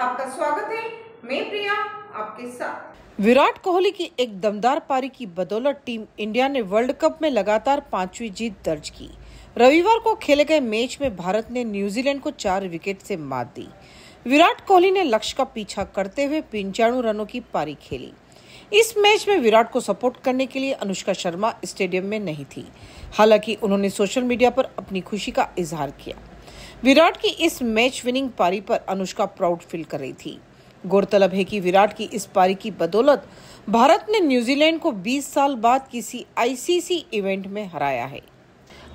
आपका स्वागत है मैं प्रिया आपके साथ विराट कोहली की एक दमदार पारी की बदौलत टीम इंडिया ने वर्ल्ड कप में लगातार पांचवी जीत दर्ज की रविवार को खेले गए मैच में भारत ने न्यूजीलैंड को चार विकेट से मात दी विराट कोहली ने लक्ष्य का पीछा करते हुए पंचाणु रनों की पारी खेली इस मैच में विराट को सपोर्ट करने के लिए अनुष्का शर्मा स्टेडियम में नहीं थी हालांकि उन्होंने सोशल मीडिया पर अपनी खुशी का इजहार किया विराट की इस मैच विनिंग पारी पर अनुष्का प्राउड फील कर रही थी गौरतलब है कि विराट की इस पारी की बदौलत भारत ने न्यूजीलैंड को 20 साल बाद किसी आईसीसी इवेंट में हराया है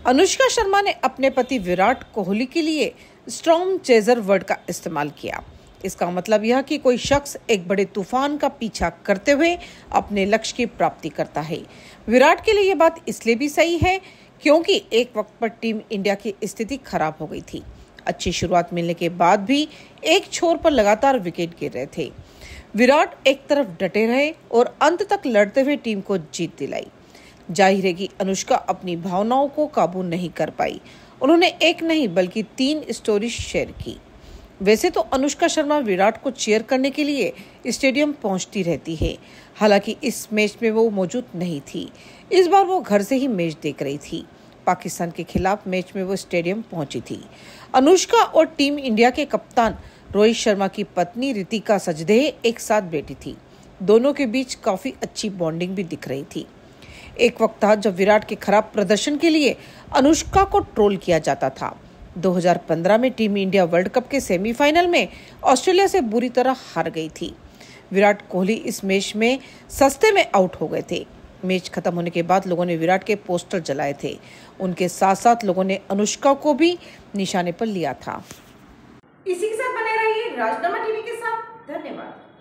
अनुष्का शर्मा ने अपने पति विराट कोहली के लिए स्ट्रॉन्ग चेजर वर्ड का इस्तेमाल किया इसका मतलब यह कि कोई शख्स एक बड़े तूफान का पीछा करते हुए अपने लक्ष्य की प्राप्ति करता है विराट के लिए यह बात इसलिए भी सही है क्योंकि एक वक्त पर टीम इंडिया की स्थिति खराब हो गई थी अच्छी शुरुआत मिलने के बाद भी एक छोर पर लगातार विकेट गिर रहे थे विराट एक तरफ डटे रहे और अंत तक लड़ते हुए टीम को जीत दिलाई जाहिर है कि अनुष्का अपनी भावनाओं को काबू नहीं कर पाई उन्होंने एक नहीं बल्कि तीन स्टोरी शेयर की वैसे तो अनुष्का शर्मा विराट को चेयर करने के लिए स्टेडियम पहुंचती रहती है हालांकि इस मैच में वो मौजूद नहीं थी इस बार वो घर से ही मैच देख रही थी पाकिस्तान के खिलाफ मैच में वो स्टेडियम पहुंची थी अनुष्का और टीम इंडिया के कप्तान रोहित शर्मा की पत्नी रितिका सजदेह एक साथ बैठी थी दोनों के बीच काफ़ी अच्छी बॉन्डिंग भी दिख रही थी एक वक्त था जब विराट के खराब प्रदर्शन के लिए अनुष्का को ट्रोल किया जाता था 2015 में टीम इंडिया वर्ल्ड कप के सेमीफाइनल में ऑस्ट्रेलिया से बुरी तरह हार गई थी विराट कोहली इस मैच में सस्ते में आउट हो गए थे मैच खत्म होने के बाद लोगों ने विराट के पोस्टर जलाए थे उनके साथ साथ लोगों ने अनुष्का को भी निशाने पर लिया था इसी के साथ बने रहिए राजनामा टीवी के साथ धन्यवाद